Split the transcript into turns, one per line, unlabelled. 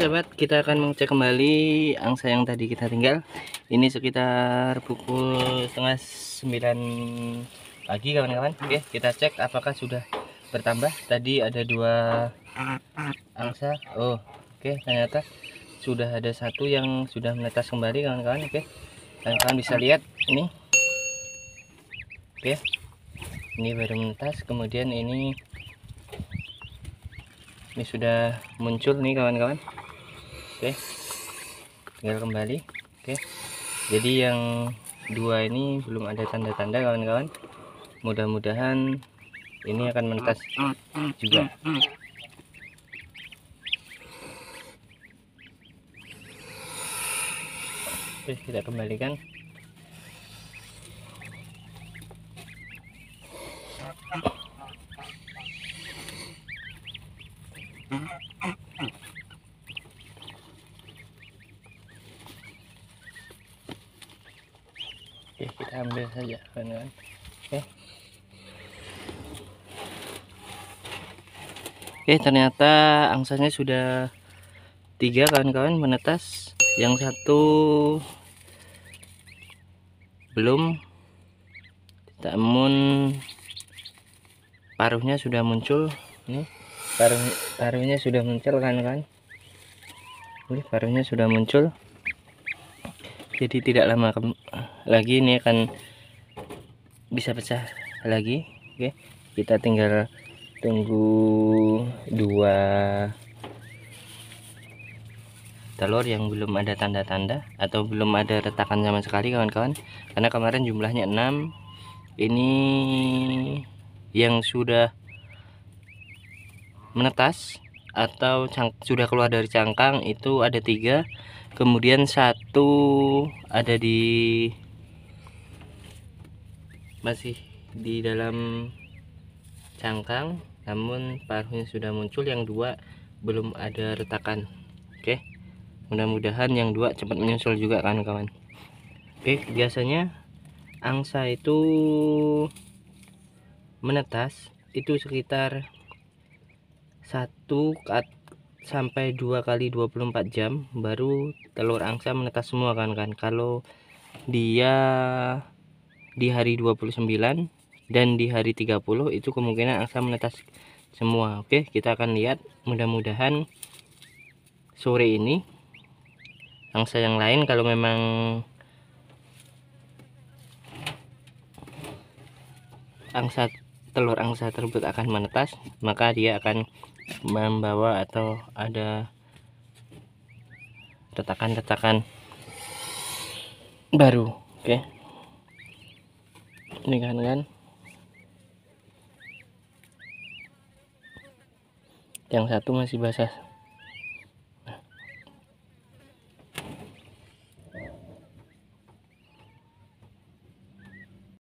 sahabat kita akan mengecek kembali angsa yang tadi kita tinggal ini sekitar pukul setengah sembilan pagi kawan-kawan oke kita cek apakah sudah bertambah tadi ada dua angsa oh oke ternyata sudah ada satu yang sudah menetas kembali kawan-kawan oke kawan-kawan bisa lihat ini oke ini baru menetas kemudian ini ini sudah muncul nih kawan-kawan oke tinggal kembali oke jadi yang dua ini belum ada tanda-tanda kawan-kawan mudah-mudahan ini akan mentas juga oke kita kembalikan Mm-hmm. Oke, kita ambil saja kawan-kawan. Oke. Oke, ternyata angsanya sudah tiga kawan-kawan menetas. Yang satu belum namun paruhnya sudah muncul nih paruh paruhnya sudah muncul kan kan ini paruhnya sudah muncul jadi tidak lama lagi ini akan bisa pecah lagi oke kita tinggal tunggu dua telur yang belum ada tanda-tanda atau belum ada retakan sama sekali kawan-kawan karena kemarin jumlahnya 6 ini yang sudah menetas atau sudah keluar dari cangkang itu ada tiga kemudian satu ada di masih di dalam cangkang namun paruhnya sudah muncul yang dua belum ada retakan oke mudah-mudahan yang dua cepat menyusul juga kan kawan oke biasanya angsa itu menetas itu sekitar satu sampai 2 kali 24 jam baru telur angsa menetas semua kan kan kalau dia di hari 29 dan di hari 30 itu kemungkinan angsa menetas semua oke kita akan lihat mudah-mudahan sore ini angsa yang lain kalau memang angsa telur angsa tersebut akan menetas maka dia akan membawa atau ada retakan-retakan baru oke okay. ini kan kan yang satu masih basah